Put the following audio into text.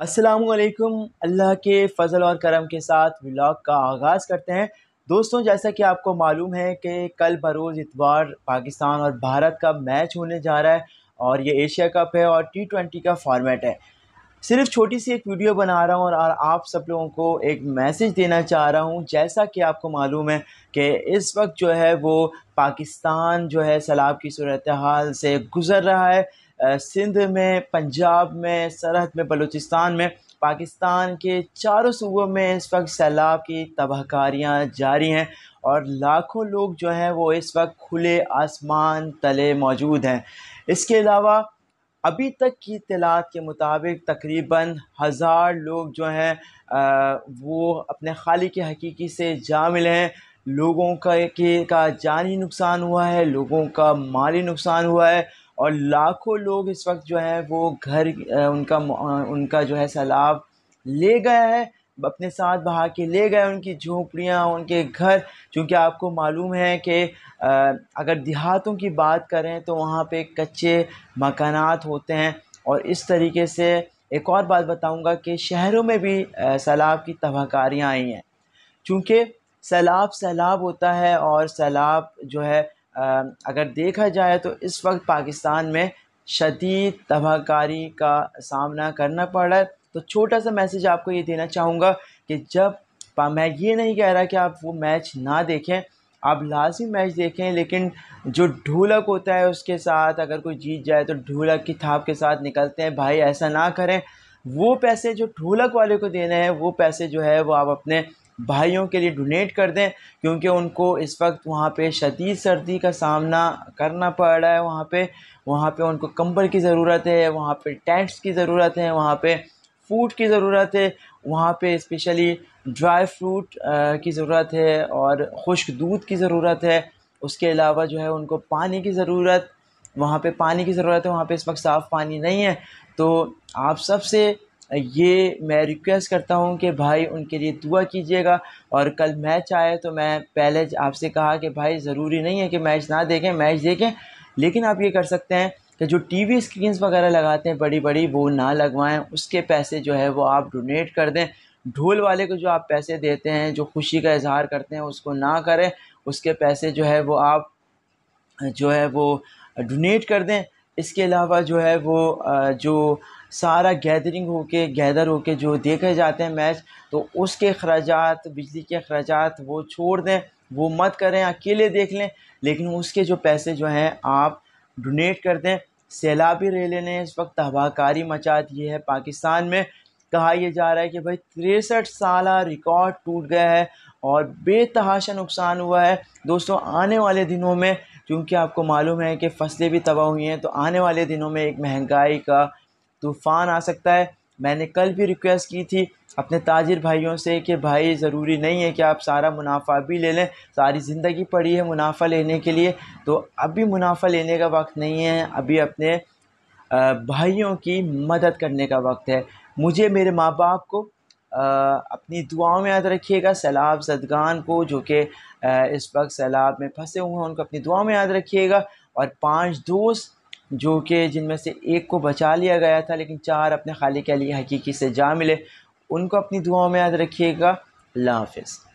असलकुम अल्लाह के फ़ज़ल और करम के साथ व्लॉग का आगाज़ करते हैं दोस्तों जैसा कि आपको मालूम है कि कल बरोज़ इतवार पाकिस्तान और भारत का मैच होने जा रहा है और ये एशिया कप है और टी ट्वेंटी का फॉर्मेट है सिर्फ छोटी सी एक वीडियो बना रहा हूँ और आप सब लोगों को एक मैसेज देना चाह रहा हूँ जैसा कि आपको मालूम है कि इस वक्त जो है वो पाकिस्तान जो है सैलाब की सूरत हाल से गुज़र रहा है सिंध में पंजाब में सरहद में बलूचिस्तान में पाकिस्तान के चारों सूबों में इस वक्त सैलाब की तबाहकारियाँ जारी हैं और लाखों लोग जो हैं वो इस वक्त खुले आसमान तले मौजूद हैं इसके अलावा अभी तक की तलात के मुताबिक तकरीबन हज़ार लोग जो हैं वो अपने खाली के हकीकी से जा मिले हैं लोगों का के का जानी नुकसान हुआ है लोगों का माली नुकसान हुआ है और लाखों लोग इस वक्त जो है वो घर उनका उनका जो है सैलाब ले गया है अपने साथ बहा के ले गए उनकी झोंपड़ियाँ उनके घर क्योंकि आपको मालूम है कि अगर देहातों की बात करें तो वहाँ पे कच्चे मकानात होते हैं और इस तरीके से एक और बात बताऊंगा कि शहरों में भी सैलाब की तबाहकारियाँ आई हैं क्योंकि सैलाब सैलाब होता है और सैलाब जो है अगर देखा जाए तो इस वक्त पाकिस्तान में शदीद तबाहकारी का सामना करना पड़ रहा है तो छोटा सा मैसेज आपको ये देना चाहूँगा कि जब मैं ये नहीं कह रहा कि आप वो मैच ना देखें आप लाजमी मैच देखें लेकिन जो ढोलक होता है उसके साथ अगर कोई जीत जाए तो ढोलक की थाप के साथ निकलते हैं भाई ऐसा ना करें वो पैसे जो ढोलक वाले को देने हैं वो पैसे जो है वो आप अपने भाइयों के लिए डोनेट कर दें क्योंकि उनको इस वक्त वहाँ पे शदीद सर्दी का सामना करना पड़ रहा है वहाँ पे वहाँ पे उनको कंबल की ज़रूरत है वहाँ पे टेंट्स की ज़रूरत है वहाँ पे फूड की ज़रूरत है वहाँ पे स्पेशली ड्राई फ्रूट की ज़रूरत है और खुश्क दूध की ज़रूरत है उसके अलावा जो है उनको पानी की ज़रूरत वहाँ पर पानी की ज़रूरत है वहाँ पर इस वक्त साफ़ पानी नहीं है तो आप सबसे ये मैं रिक्वेस्ट करता हूँ कि भाई उनके लिए दुआ कीजिएगा और कल मैच आए तो मैं पहले आपसे कहा कि भाई ज़रूरी नहीं है कि मैच ना देखें मैच देखें लेकिन आप ये कर सकते हैं कि जो टीवी स्क्रीन्स वगैरह लगाते हैं बड़ी बड़ी वो ना लगवाएं उसके पैसे जो है वो आप डोनेट कर दें ढोल वाले को जो आप पैसे देते हैं जो खुशी का इजहार करते हैं उसको ना करें उसके पैसे जो है वो आप जो है वो डोनेट कर दें इसके अलावा जो है वो जो सारा गैदरिंग होके गैदर होके जो देखे जाते हैं मैच तो उसके अखराजात बिजली के अखराज वो छोड़ दें वो मत करें अकेले देख लें लेकिन उसके जो पैसे जो हैं आप डोनेट कर दें सैलाबी रेले ने इस वक्त तबाहकारी मचा दी है पाकिस्तान में कहा यह जा रहा है कि भाई तिरसठ साल रिकॉर्ड टूट गया है और बेतहाशा नुकसान हुआ है दोस्तों आने वाले दिनों में क्योंकि आपको मालूम है कि फसलें भी तबाह हुई हैं तो आने वाले दिनों में एक महंगाई का तूफ़ान आ सकता है मैंने कल भी रिक्वेस्ट की थी अपने ताजिर भाइयों से कि भाई ज़रूरी नहीं है कि आप सारा मुनाफा भी ले लें सारी ज़िंदगी पड़ी है मुनाफा लेने के लिए तो अभी मुनाफा लेने का वक्त नहीं है अभी अपने भाइयों की मदद करने का वक्त है मुझे मेरे माँ बाप को अपनी दुआओं में याद रखिएगा सैलाब सदगान को जो कि इस वक्त सैलाब में फंसे हुए हैं उनको अपनी दुआओं में याद रखिएगा और पांच दोस्त जो कि जिनमें से एक को बचा लिया गया था लेकिन चार अपने के अली हकीकी से जा मिले उनको अपनी दुआओं में याद रखिएगा अल्लाह हाफिज़